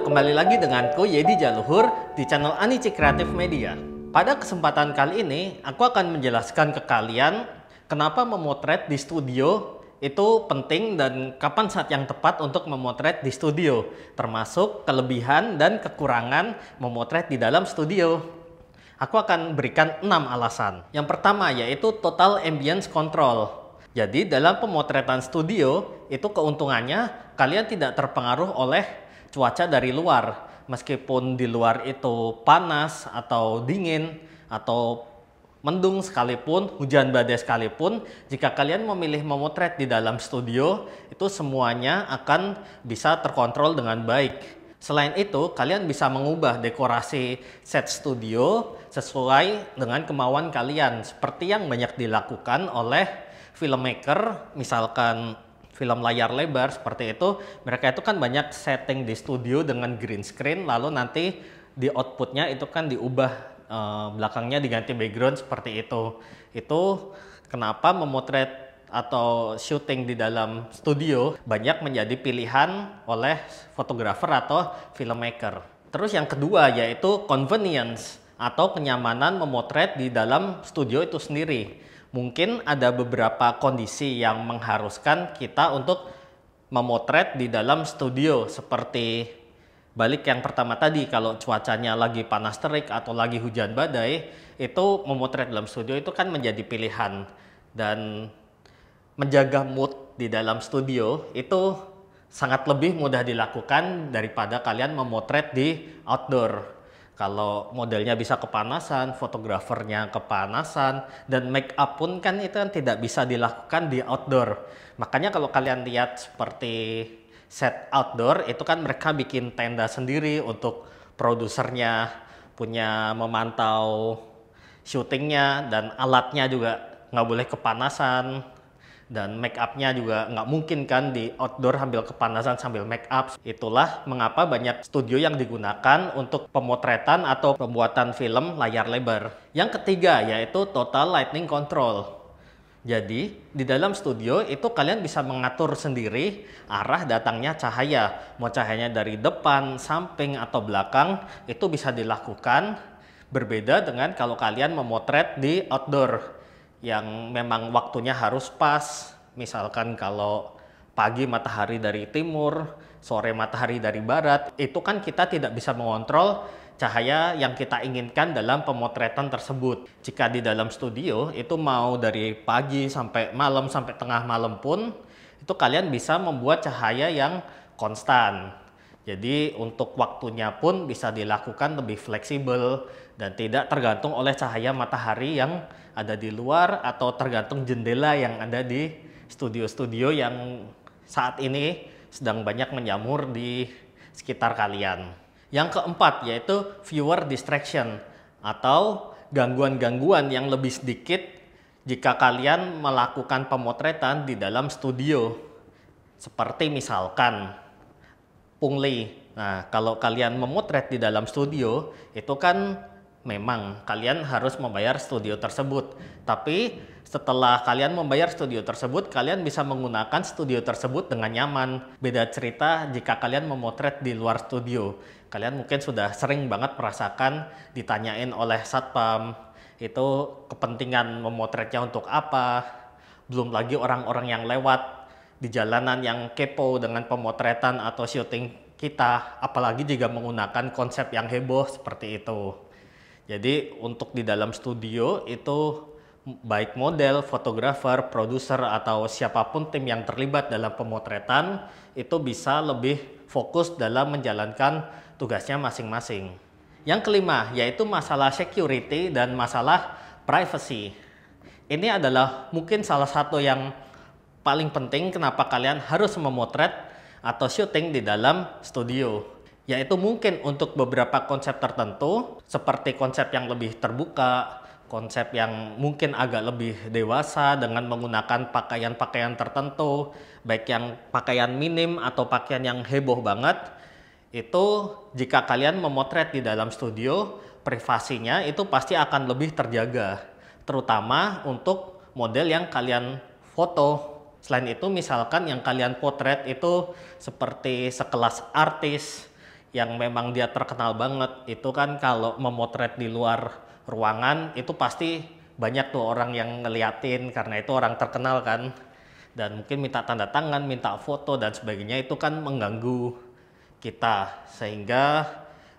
kembali lagi denganku Yedi Jaluhur di channel Anici Creative Media. Pada kesempatan kali ini, aku akan menjelaskan ke kalian kenapa memotret di studio itu penting dan kapan saat yang tepat untuk memotret di studio, termasuk kelebihan dan kekurangan memotret di dalam studio. Aku akan berikan 6 alasan. Yang pertama yaitu total ambience control. Jadi dalam pemotretan studio itu keuntungannya kalian tidak terpengaruh oleh cuaca dari luar. Meskipun di luar itu panas atau dingin atau mendung sekalipun, hujan badai sekalipun, jika kalian memilih memotret di dalam studio, itu semuanya akan bisa terkontrol dengan baik. Selain itu, kalian bisa mengubah dekorasi set studio sesuai dengan kemauan kalian, seperti yang banyak dilakukan oleh filmmaker, misalkan film layar lebar seperti itu, mereka itu kan banyak setting di studio dengan green screen, lalu nanti di outputnya itu kan diubah eh, belakangnya diganti background seperti itu. Itu kenapa memotret atau syuting di dalam studio banyak menjadi pilihan oleh fotografer atau filmmaker. Terus yang kedua yaitu convenience atau kenyamanan memotret di dalam studio itu sendiri mungkin ada beberapa kondisi yang mengharuskan kita untuk memotret di dalam studio seperti balik yang pertama tadi kalau cuacanya lagi panas terik atau lagi hujan badai itu memotret dalam studio itu kan menjadi pilihan dan menjaga mood di dalam studio itu sangat lebih mudah dilakukan daripada kalian memotret di outdoor kalau modelnya bisa kepanasan, fotografernya kepanasan, dan make up pun kan itu kan tidak bisa dilakukan di outdoor. Makanya kalau kalian lihat seperti set outdoor, itu kan mereka bikin tenda sendiri untuk produsernya punya memantau syutingnya dan alatnya juga nggak boleh kepanasan dan make upnya juga nggak mungkin kan di outdoor sambil kepanasan sambil make up itulah mengapa banyak studio yang digunakan untuk pemotretan atau pembuatan film layar lebar yang ketiga yaitu total lighting control jadi di dalam studio itu kalian bisa mengatur sendiri arah datangnya cahaya mau cahayanya dari depan samping atau belakang itu bisa dilakukan berbeda dengan kalau kalian memotret di outdoor yang memang waktunya harus pas. Misalkan kalau pagi matahari dari timur, sore matahari dari barat, itu kan kita tidak bisa mengontrol cahaya yang kita inginkan dalam pemotretan tersebut. Jika di dalam studio itu mau dari pagi sampai malam sampai tengah malam pun itu kalian bisa membuat cahaya yang konstan. Jadi untuk waktunya pun bisa dilakukan lebih fleksibel dan tidak tergantung oleh cahaya matahari yang ada di luar atau tergantung jendela yang ada di studio-studio yang saat ini sedang banyak menyamur di sekitar kalian. Yang keempat yaitu viewer distraction atau gangguan-gangguan yang lebih sedikit jika kalian melakukan pemotretan di dalam studio. Seperti misalkan Pungli. Nah, kalau kalian memotret di dalam studio, itu kan memang kalian harus membayar studio tersebut. Tapi setelah kalian membayar studio tersebut, kalian bisa menggunakan studio tersebut dengan nyaman. Beda cerita jika kalian memotret di luar studio. Kalian mungkin sudah sering banget merasakan ditanyain oleh satpam, itu kepentingan memotretnya untuk apa, belum lagi orang-orang yang lewat di jalanan yang kepo dengan pemotretan atau syuting kita, apalagi jika menggunakan konsep yang heboh seperti itu. Jadi untuk di dalam studio itu baik model, fotografer, produser, atau siapapun tim yang terlibat dalam pemotretan itu bisa lebih fokus dalam menjalankan tugasnya masing-masing. Yang kelima, yaitu masalah security dan masalah privacy. Ini adalah mungkin salah satu yang paling penting kenapa kalian harus memotret atau syuting di dalam studio yaitu mungkin untuk beberapa konsep tertentu seperti konsep yang lebih terbuka, konsep yang mungkin agak lebih dewasa dengan menggunakan pakaian-pakaian tertentu, baik yang pakaian minim atau pakaian yang heboh banget. Itu jika kalian memotret di dalam studio, privasinya itu pasti akan lebih terjaga, terutama untuk model yang kalian foto Selain itu misalkan yang kalian potret itu seperti sekelas artis yang memang dia terkenal banget itu kan kalau memotret di luar ruangan itu pasti banyak tuh orang yang ngeliatin karena itu orang terkenal kan dan mungkin minta tanda tangan, minta foto dan sebagainya itu kan mengganggu kita sehingga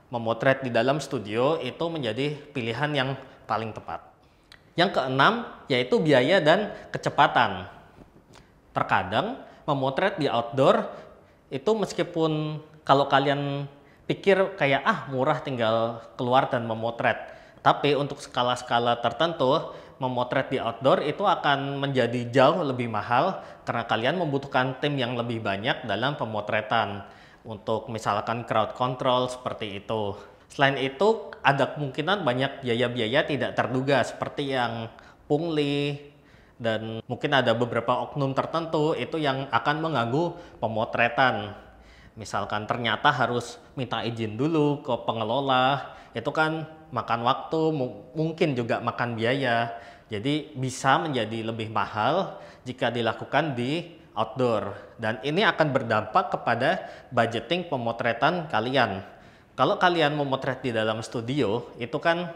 memotret di dalam studio itu menjadi pilihan yang paling tepat. Yang keenam yaitu biaya dan kecepatan. Terkadang memotret di outdoor itu meskipun kalau kalian pikir kayak ah murah tinggal keluar dan memotret. Tapi untuk skala-skala tertentu memotret di outdoor itu akan menjadi jauh lebih mahal karena kalian membutuhkan tim yang lebih banyak dalam pemotretan untuk misalkan crowd control seperti itu. Selain itu, ada kemungkinan banyak biaya-biaya tidak terduga seperti yang pungli, dan mungkin ada beberapa oknum tertentu itu yang akan mengganggu pemotretan. Misalkan ternyata harus minta izin dulu ke pengelola, itu kan makan waktu, mungkin juga makan biaya. Jadi bisa menjadi lebih mahal jika dilakukan di outdoor. Dan ini akan berdampak kepada budgeting pemotretan kalian. Kalau kalian memotret di dalam studio, itu kan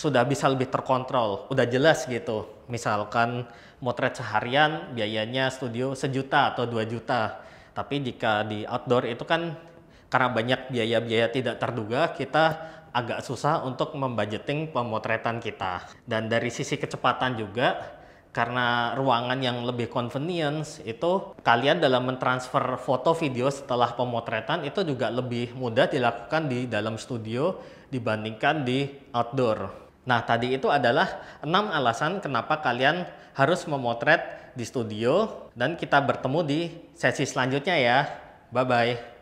sudah bisa lebih terkontrol, udah jelas gitu. Misalkan motret seharian biayanya studio sejuta atau dua juta. Tapi jika di outdoor itu kan karena banyak biaya-biaya tidak terduga, kita agak susah untuk membudgeting pemotretan kita. Dan dari sisi kecepatan juga, karena ruangan yang lebih convenience itu kalian dalam mentransfer foto video setelah pemotretan itu juga lebih mudah dilakukan di dalam studio dibandingkan di outdoor. Nah, tadi itu adalah enam alasan kenapa kalian harus memotret di studio dan kita bertemu di sesi selanjutnya ya. Bye-bye.